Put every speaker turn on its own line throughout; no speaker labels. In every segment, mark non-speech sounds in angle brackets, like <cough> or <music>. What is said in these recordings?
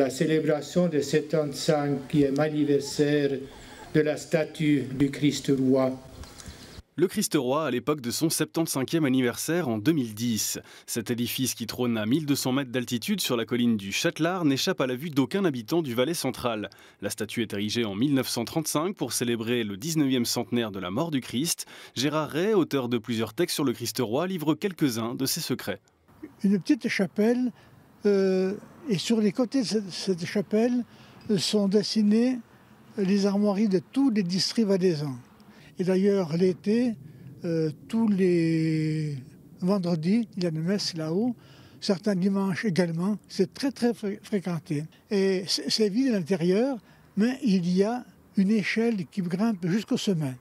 la célébration du 75e anniversaire de la statue du Christ roi.
Le Christ roi à l'époque de son 75e anniversaire en 2010. Cet édifice qui trône à 1200 mètres d'altitude sur la colline du Châtelard n'échappe à la vue d'aucun habitant du Valais central. La statue est érigée en 1935 pour célébrer le 19e centenaire de la mort du Christ. Gérard Ray, auteur de plusieurs textes sur le Christ roi, livre quelques-uns de ses secrets.
Une petite chapelle euh, et sur les côtés de cette, chapelle euh, sont dessinées les armoiries de tous les districts valaisans. Et d'ailleurs, l'été, euh, tous les vendredis, il y a une messe là-haut. Certains dimanches également. C'est très, très fréquenté. Et c'est vide à l'intérieur, mais il y a une échelle qui grimpe jusqu'au sommet.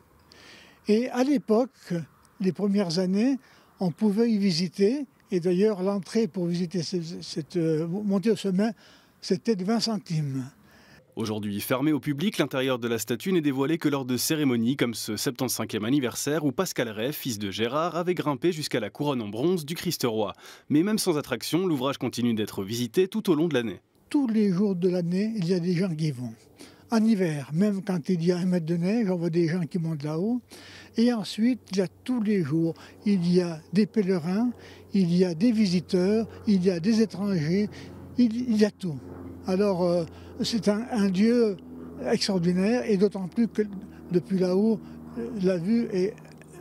Et à l'époque, les premières années, on pouvait y visiter et d'ailleurs, l'entrée pour visiter cette, euh, montée au sommet, c'était de 20 centimes.
Aujourd'hui fermé au public, l'intérieur de la statue n'est dévoilé que lors de cérémonies comme ce 75e anniversaire où Pascal Rey, fils de Gérard, avait grimpé jusqu'à la couronne en bronze du Christ-Roi. Mais même sans attraction, l'ouvrage continue d'être visité tout au long de l'année.
Tous les jours de l'année, il y a des gens qui vont. En hiver, même quand il y a un mètre de neige, on voit des gens qui montent là-haut. Et ensuite, il y a tous les jours, il y a des pèlerins, il y a des visiteurs, il y a des étrangers, il, y a tout. Alors, euh, c'est un, dieu extraordinaire, et d'autant plus que depuis là-haut, euh, la vue est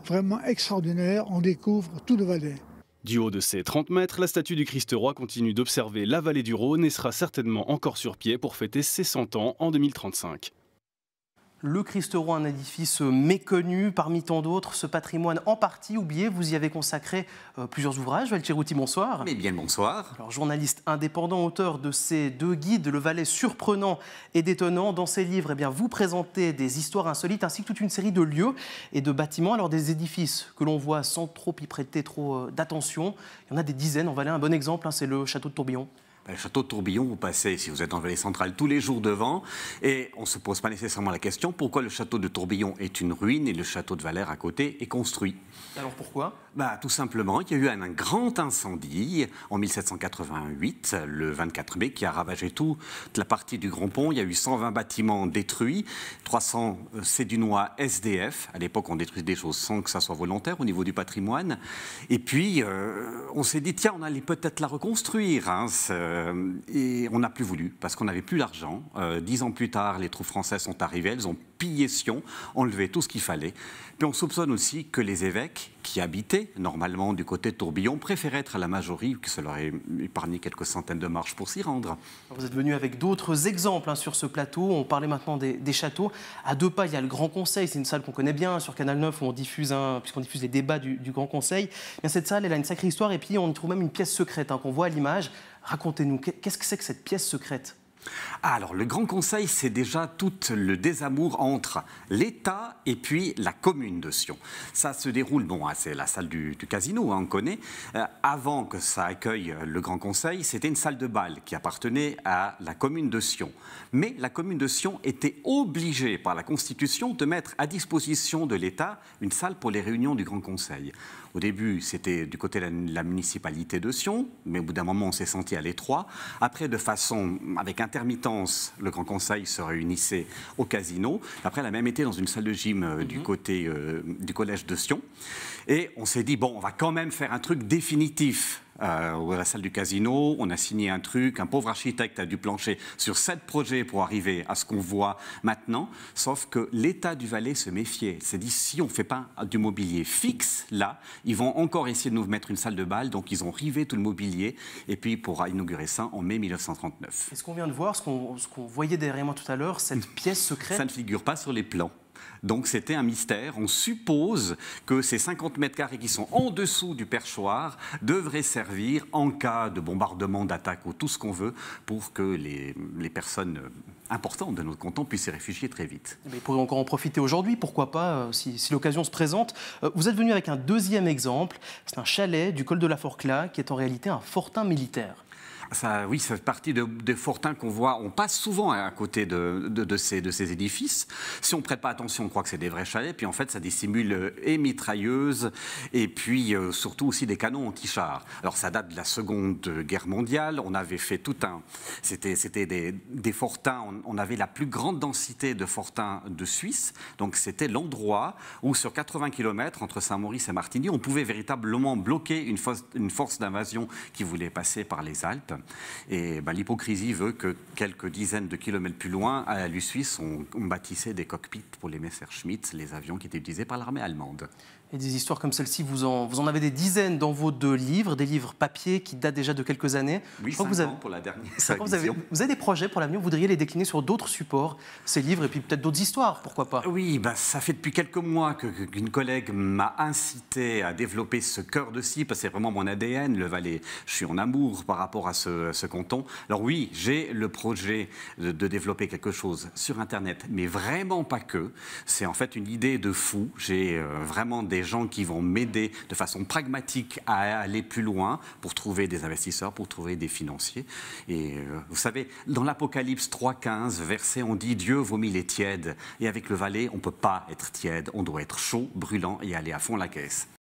vraiment extraordinaire. On découvre tout le Valais.
Du haut de ses 30 mètres, la statue du Christ-Roi continue d'observer la vallée du Rhône et sera certainement encore sur pied pour fêter ses 100 ans en 2035
le Christ un édifice méconnu parmi tant d'autres, ce patrimoine en partie oublié. Vous y avez consacré euh, plusieurs ouvrages. Val bonsoir. Mais
bien bonsoir. Alors,
journaliste indépendant, auteur de ces deux guides, Le Valais surprenant et détonnant. Dans ces livres, eh bien, vous présentez des histoires insolites ainsi que toute une série de lieux et de bâtiments. Alors, des édifices que l'on voit sans trop y prêter trop euh, d'attention. Il y en a des dizaines en Valais. Un bon exemple, hein, c'est le château de Tourbillon
le château de Tourbillon, vous passez, si vous êtes en Vallée Centrale, tous les jours devant, et on ne se pose pas nécessairement la question pourquoi le château de Tourbillon est une ruine et le château de Valère à côté est construit. Alors pourquoi bah, Tout simplement, il y a eu un, grand incendie en 1788, le 24 mai, qui a ravagé toute la partie du Grand Pont. Il y a eu 120 bâtiments détruits, 300 euh, du Cédunois SDF. À l'époque, on détruisait des choses sans que ça soit volontaire au niveau du patrimoine. Et puis, euh, on s'est dit, tiens, on allait peut-être la reconstruire. Hein, euh, et on n'a plus voulu, parce qu'on n'avait plus l'argent. Euh, dix ans plus tard, les troupes françaises sont arrivées, elles ont pillé Sion, enlevé tout ce qu'il fallait. Puis on soupçonne aussi que les évêques, qui habitaient normalement du côté de Tourbillon, préféraient être à la majorie, que cela aurait épargné quelques centaines de marches pour s'y rendre. Vous êtes venu
avec d'autres exemples hein, sur ce plateau. On parlait maintenant des, châteaux. À deux pas, il y a le Grand Conseil. C'est une salle qu'on connaît bien sur Canal 9, on diffuse, puisqu'on diffuse les débats du, Grand Conseil. cette salle, elle a une sacrée histoire. Et puis, on y trouve même une pièce secrète hein, qu'on voit à l'image Racontez-nous, qu'est-ce que c'est que cette pièce secrète
ah, alors, le Grand Conseil, c'est déjà tout le désamour entre l'État et puis la commune de Sion. Ça se déroule, bon, hein, c'est la salle du, casino, hein, on connaît. Euh, avant que ça accueille le Grand Conseil, c'était une salle de bal qui appartenait à la commune de Sion. Mais la commune de Sion était obligée par la Constitution de mettre à disposition de l'État une salle pour les réunions du Grand Conseil. Au début, c'était du côté de la, municipalité de Sion, mais au bout d'un moment, on s'est senti à l'étroit. Après, de façon avec intérêt le Grand Conseil se réunissait au casino. Après, la même été dans une salle de gym euh, du mhm. côté euh, du collège de Sion. Et on s'est dit, bon, on va quand même faire un truc définitif euh, la salle du casino, on a signé un truc, un pauvre architecte a dû plancher sur sept projets pour arriver à ce qu'on voit maintenant, sauf que l'État du Valais se méfiait, s'est dit si on ne fait pas du mobilier fixe, là, ils vont encore essayer de nous mettre une salle de bal, donc ils ont rivé tout le mobilier, et puis pour inaugurer ça en mai 1939. Et ce qu'on vient de voir, ce qu'on
voyait derrière moi tout à l'heure, cette
<laughs> pièce secrète... Ça ne figure pas sur les plans. Donc c'était un mystère. On suppose que ces 50 mètres carrés qui sont en dessous du perchoir devraient servir en cas de bombardement, d'attaque ou tout ce qu'on veut pour que les, personnes importantes de notre canton puissent s'y réfugier très vite.
Mais eh pourrait encore en profiter aujourd'hui, pourquoi pas, euh, si, si l'occasion se présente. Euh, vous êtes venu avec un deuxième exemple, c'est un chalet du col de la Forclaz qui est en réalité un fortin militaire
ça, oui, cette partie de, des fortins qu'on voit. On passe souvent à côté de, ces, de ces édifices. Si on ne prête pas attention, on croit que c'est des vrais chalets. Puis en fait, ça dissimule euh, et mitrailleuses et puis euh, surtout aussi des canons anti-chars. Alors ça date de la Seconde Guerre mondiale. On avait fait tout un. C'était des, des fortins. On, avait la plus grande densité de fortins de Suisse. Donc c'était l'endroit où, sur 80 km entre Saint-Maurice et Martigny, on pouvait véritablement bloquer une, une force d'invasion qui voulait passer par les Alpes. Et bah, l'hypocrisie veut que quelques dizaines de kilomètres plus loin, à l'USUS, on, on bâtissait des cockpits pour les Messerschmitts, les avions qui étaient utilisés par l'armée allemande. Et des histoires comme celle-ci, vous en, vous en avez des dizaines dans vos deux
livres, des livres papier qui datent déjà de quelques années. que vous avez, pour la dernière. <laughs> Vous avez, des projets
pour l'avenir, vous voudriez les décliner sur d'autres supports, ces livres et puis peut-être d'autres histoires, pourquoi pas Oui, ben, ça fait depuis quelques mois qu'une collègue m'a incité à développer ce cœur de que c'est vraiment mon ADN, le Valais. Je suis en amour par rapport à ce, canton. Alors oui, j'ai le projet de, développer quelque chose sur Internet, mais vraiment pas que. C'est en fait une idée de fou. J'ai euh, vraiment des des gens qui vont m'aider de façon pragmatique à aller plus loin pour trouver des investisseurs, pour trouver des financiers. Et euh, vous savez, dans l'Apocalypse 3.15, verset, on dit Dieu vomit les tièdes. Et avec le valet, on ne peut pas être tiède, on doit être chaud, brûlant et aller à fond la caisse.